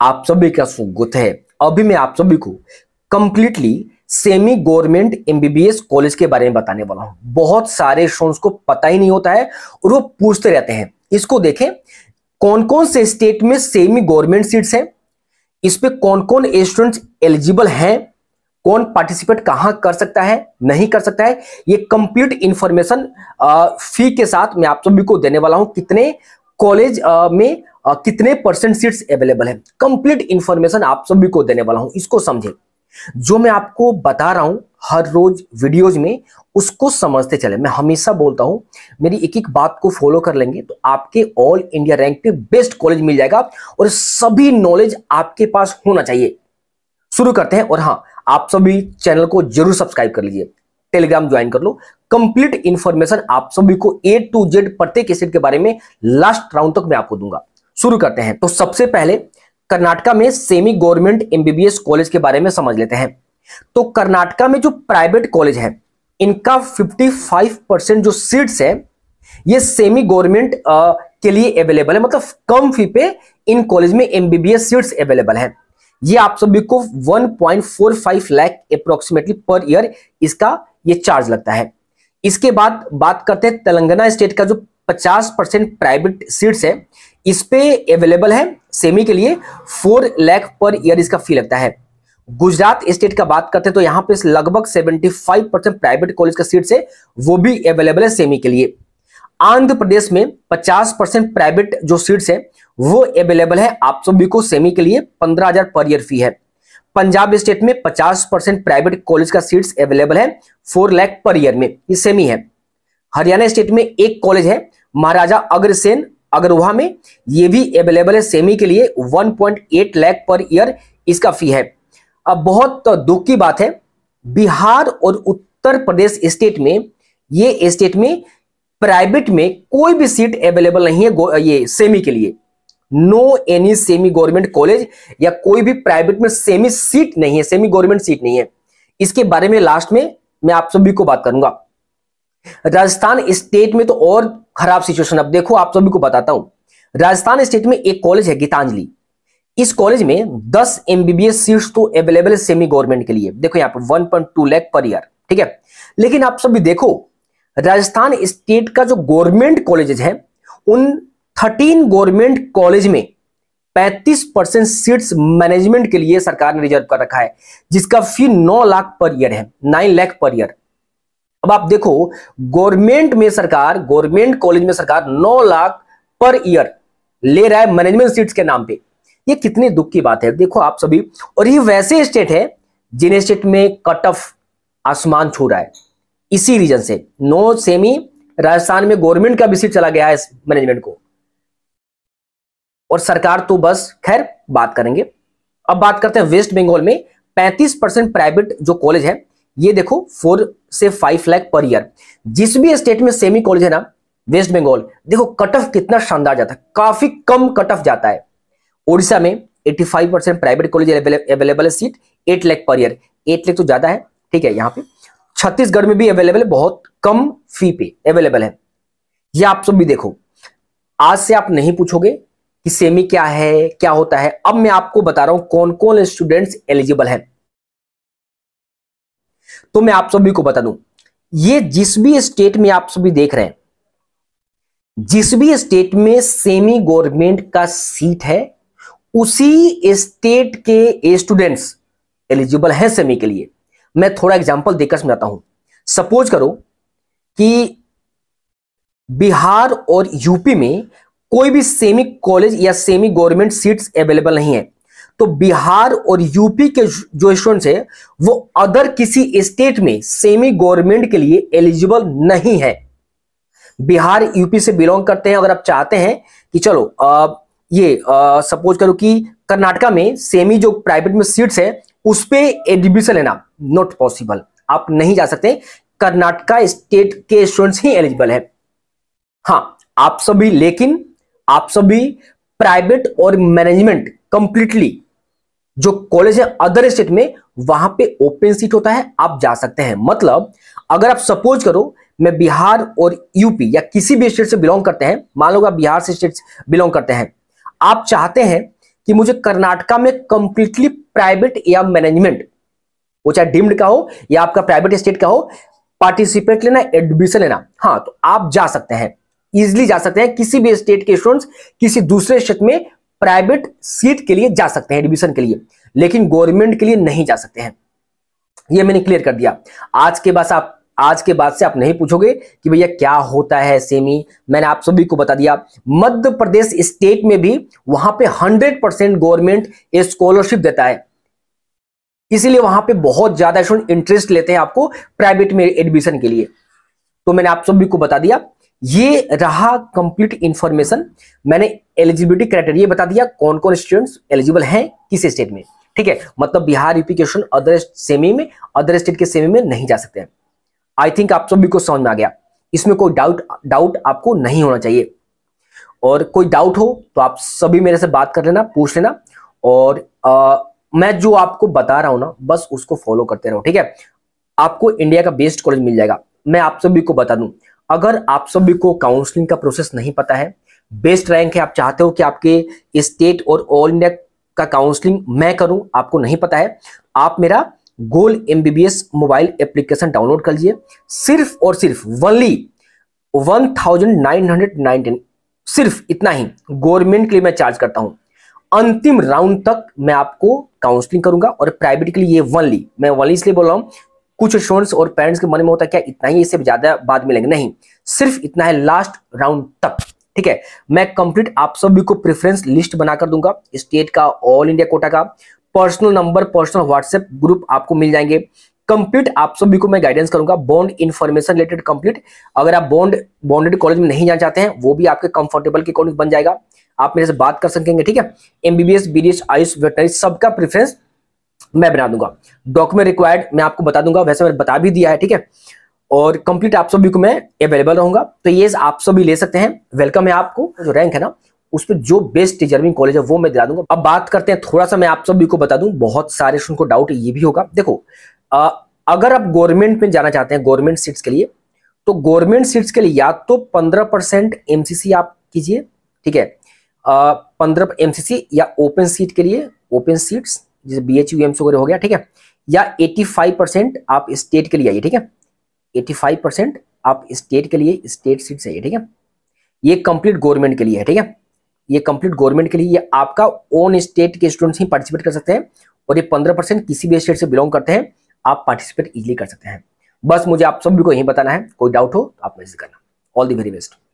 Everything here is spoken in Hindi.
आप सभी का स्वागत है अभी मैं आप सभी को completely semi government MBBS college के बारे में बताने वाला हूं बहुत सारे स्टूडेंट्स को पता ही नहीं होता है और वो पूछते रहते हैं इसको देखें कौन कौन से स्टेट में सेमी गवर्नमेंट सीट्स हैं इस पर कौन कौन स्टूडेंट्स एलिजिबल हैं कौन पार्टिसिपेट कहां कर सकता है नहीं कर सकता है ये कंप्लीट इंफॉर्मेशन फी के साथ मैं आप सभी को देने वाला हूं कितने कॉलेज में कितने परसेंट सीट्स अवेलेबल है कंप्लीट इंफॉर्मेशन आप सभी को देने वाला हूं इसको समझे जो मैं आपको बता रहा हूं हर रोज वीडियोज में उसको समझते चले मैं हमेशा बोलता हूं मेरी एक एक बात को फॉलो कर लेंगे तो आपके ऑल इंडिया रैंक पे बेस्ट कॉलेज मिल जाएगा और सभी नॉलेज आपके पास होना चाहिए शुरू करते हैं और हाँ आप सभी चैनल को जरूर सब्सक्राइब कर लीजिए टेलीग्राम ज्वाइन कर लो कंप्लीट इंफॉर्मेशन आप सभी को ए टू जेड प्रत्येक एसेट के बारे में लास्ट राउंड तक मैं आपको दूंगा शुरू करते हैं तो सबसे पहले कर्नाटका में सेमी गवर्नमेंट एमबीबीएस कॉलेज के बारे में समझ लेते हैं तो कर्नाटका में जो प्राइवेट कॉलेज है इनका 55 परसेंट जो सीट्स है ये सेमी गवर्नमेंट के लिए अवेलेबल है मतलब कम फी पे इन कॉलेज में एमबीबीएस सीट्स अवेलेबल है ये आप सभी को 1.45 लाख अप्रोक्सीमेटली पर ईयर इसका ये चार्ज लगता है इसके बाद बात करते हैं तेलंगाना स्टेट का जो 50 परसेंट प्राइवेट सीट्स है इस पे अवेलेबल है सेमी के लिए फोर लैख पर ईयर इसका फी लगता है गुजरात स्टेट का बात करते हैं तो यहां पे इस लगभग 75 परसेंट प्राइवेट कॉलेज का सीट से वो भी अवेलेबल है सेमी के लिए आंध्र प्रदेश में 50 परसेंट प्राइवेट जो सीट है वो अवेलेबल है आप सभी को सेमी के लिए 15000 पर ईयर फी है पंजाब स्टेट में 50 परसेंट प्राइवेट कॉलेज का सीट्स अवेलेबल है फोर लैख पर ईयर में ये सेमी है हरियाणा स्टेट में एक कॉलेज है महाराजा अग्रसेन अगरोहा में ये भी अवेलेबल है सेमी के लिए 1.8 लाख पर ईयर इसका फी है अब बहुत तो दुख की बात है बिहार और उत्तर प्रदेश स्टेट में ये स्टेट में प्राइवेट में कोई भी सीट अवेलेबल नहीं है ये सेमी के लिए no any semi government college या कोई भी प्राइवेट में सेमी सीट नहीं है सेमी गवर्नमेंट सीट नहीं है इसके बारे में लास्ट में मैं आप सभी को बात करूंगा राजस्थान स्टेट में तो और खराब सिचुएशन अब देखो आप सभी को बताता हूं राजस्थान स्टेट में एक कॉलेज है गीतांजलि इस कॉलेज में 10 एमबीबीएस सीट्स तो अवेलेबल है सेमी गवर्नमेंट के लिए देखो यहाँ पर 1.2 लाख पर ईयर ठीक है लेकिन आप सभी देखो राजस्थान स्टेट का जो गवर्नमेंट कॉलेजेस है उन 13 गवर्नमेंट कॉलेज में 35 परसेंट सीट मैनेजमेंट के लिए सरकार ने रिजर्व कर रखा है जिसका फी नौ लाख पर ईयर है नाइन लैख पर ईयर अब आप देखो गवर्नमेंट में सरकार गवर्नमेंट कॉलेज में सरकार नौ लाख पर ईयर ले रहा है मैनेजमेंट सीट्स के नाम पे ये कितनी दुख की बात है देखो आप सभी और ये वैसे स्टेट है जिन स्टेट में कट ऑफ आसमान छू रहा है इसी रीजन से नो सेमी राजस्थान में गवर्नमेंट का भी सीट चला गया है इस मैनेजमेंट को और सरकार तो बस खैर बात करेंगे अब बात करते हैं वेस्ट बंगाल में 35 परसेंट प्राइवेट जो कॉलेज है ये देखो फोर से फाइव लैख पर ईयर जिस भी स्टेट में सेमी कॉलेज है ना वेस्ट बंगाल देखो कट ऑफ कितना शानदार जाता है काफी कम कट ऑफ जाता है ओडिशा में 85 परसेंट प्राइवेट कॉलेज अवेलेबल है seat eight lakh per year eight lakh तो ज्यादा है ठीक है यहाँ पे छत्तीसगढ़ में भी अवेलेबल है बहुत कम फी पे अवेलेबल है ये आप सब भी देखो आज से आप नहीं पूछोगे कि सेमी क्या है क्या होता है अब मैं आपको बता रहा हूं कौन कौन स्टूडेंट्स एलिजिबल है तो मैं आप सभी को बता दूं ये जिस भी स्टेट में आप सभी देख रहे हैं जिस भी स्टेट में सेमी गवर्नमेंट का सीट है उसी स्टेट के स्टूडेंट्स एलिजिबल है सेमी के लिए मैं थोड़ा एग्जांपल देकर समझाता हूं सपोज करो कि बिहार और यूपी में कोई भी सेमी कॉलेज या सेमी गवर्नमेंट सीट्स अवेलेबल नहीं है तो बिहार और यूपी के जो स्टूडेंट्स है वो अदर किसी स्टेट में सेमी गवर्नमेंट के लिए एलिजिबल नहीं है बिहार यूपी से बिलोंग करते हैं अगर आप चाहते हैं कि चलो आ, ये सपोज करो कि कर्नाटका में सेमी जो प्राइवेट में सीट्स है उस पर एडमिशन लेना नॉट पॉसिबल आप नहीं जा सकते कर्नाटका स्टेट के स्टूडेंट्स ही एलिजिबल है हाँ आप सभी लेकिन आप सभी प्राइवेट और मैनेजमेंट कंप्लीटली जो कॉलेज है अदर स्टेट में वहां पे ओपन सीट होता है आप जा सकते हैं मतलब अगर आप सपोज करो मैं बिहार और यूपी या किसी भी स्टेट से बिलोंग करते हैं मान लो आप बिहार से स्टेट बिलोंग करते हैं आप चाहते हैं कि मुझे कर्नाटका में कंप्लीटली प्राइवेट या मैनेजमेंट वो चाहे डीम्ड का हो या आपका प्राइवेट स्टेट का हो पार्टिसिपेट लेना एडमिशन लेना हाँ तो आप जा सकते हैं इजिली जा सकते हैं किसी भी स्टेट के स्टूडेंट्स किसी दूसरे स्टेट में प्राइवेट सीट के लिए जा सकते हैं एडमिशन के लिए लेकिन गवर्नमेंट के लिए नहीं जा सकते हैं ये मैंने क्लियर कर दिया आज के बाद आप आज के बाद से आप नहीं पूछोगे कि भैया क्या होता है सेमी मैंने आप सभी को बता दिया मध्य प्रदेश स्टेट में भी वहां पे 100 परसेंट गवर्नमेंट स्कॉलरशिप देता है इसीलिए वहां पे बहुत ज्यादा इंटरेस्ट लेते हैं आपको प्राइवेट में एडमिशन के लिए तो मैंने आप सभी को बता दिया ये रहा कंप्लीट इंफॉर्मेशन मैंने एलिजिबिलिटी क्राइटेरिया बता दिया कौन कौन स्टूडेंट्स एलिजिबल हैं किस स्टेट में ठीक है मतलब बिहार यूपी के अदर सेमी में अदर स्टेट के सेमी में नहीं जा सकते हैं आई थिंक आप सभी को समझ में आ गया इसमें कोई डाउट डाउट आपको नहीं होना चाहिए और कोई डाउट हो तो आप सभी मेरे से बात कर लेना पूछ लेना और आ, मैं जो आपको बता रहा हूं ना बस उसको फॉलो करते रहो ठीक है आपको इंडिया का बेस्ट कॉलेज मिल जाएगा मैं आप सभी को बता दूं अगर आप सभी को काउंसलिंग का प्रोसेस नहीं पता है बेस्ट रैंक है आप चाहते हो कि आपके स्टेट और ऑल इंडिया का काउंसलिंग मैं करूं आपको नहीं पता है आप मेरा goal MBBS mobile application download कर लीजिए सिर्फ और सिर्फ only one thousand nine hundred nineteen सिर्फ इतना ही गवर्नमेंट के लिए मैं चार्ज करता हूं अंतिम राउंड तक मैं आपको काउंसलिंग करूंगा और प्राइवेट के लिए वनली मैं वनली इसलिए बोल रहा हूं कुछ स्टूडेंट्स और पेरेंट्स के मन में होता है क्या इतना ही इससे ज्यादा बाद में लेंगे नहीं सिर्फ इतना है लास्ट राउंड तक ठीक है मैं कंप्लीट आप सभी को प्रेफरेंस लिस्ट बनाकर दूंगा स्टेट का ऑल इंडिया कोटा का personal number personal WhatsApp group आपको मिल जाएंगे कंप्लीट आप सभी को मैं गाइडेंस करूंगा बॉन्ड इन्फॉर्मेशन रिलेटेड कंप्लीट अगर आप बॉन्ड बॉन्डेड कॉलेज में नहीं जाना चाहते हैं वो भी आपके कंफर्टेबल के कॉलेज बन जाएगा आप मेरे से बात कर सकेंगे ठीक है एमबीबीएस बीडीएस आयुष वेटनरी सबका प्रेफरेंस मैं बना दूंगा डॉक्यूमेंट रिक्वायर्ड मैं आपको बता दूंगा वैसे मैंने बता भी दिया है ठीक है और कंप्लीट आप सभी को मैं अवेलेबल रहूंगा तो ये आप सभी ले सकते हैं वेलकम है आपको जो रैंक है ना उस पर जो बेस्ट डिजर्विंग कॉलेज है वो मैं दिला दूंगा अब बात करते हैं थोड़ा सा मैं आप सभी को बता दूं बहुत सारे उनको डाउट ये भी होगा देखो आ, अगर आप गवर्नमेंट में जाना चाहते हैं गवर्नमेंट सीट्स के लिए तो गवर्नमेंट सीट्स के लिए या तो पंद्रह परसेंट एमसीसी आप कीजिए ठीक है पंद्रह एमसीसी या ओपन सीट के लिए ओपन सीट्स जैसे बी एच यू एम्स वगैरह हो गया ठीक है या 85 परसेंट आप स्टेट के लिए आइए ठीक है 85 परसेंट आप स्टेट के लिए स्टेट सीट आइए ठीक है ये कंप्लीट गवर्नमेंट के लिए है ठीक है ये कंप्लीट गवर्नमेंट के लिए ये आपका ओन स्टेट के स्टूडेंट्स ही पार्टिसिपेट कर सकते हैं और ये पंद्रह परसेंट किसी भी स्टेट से बिलोंग करते हैं आप पार्टिसिपेट इजिली कर सकते हैं बस मुझे आप सभी को यही बताना है कोई डाउट हो तो आप मैसेज करना ऑल दी वेरी बेस्ट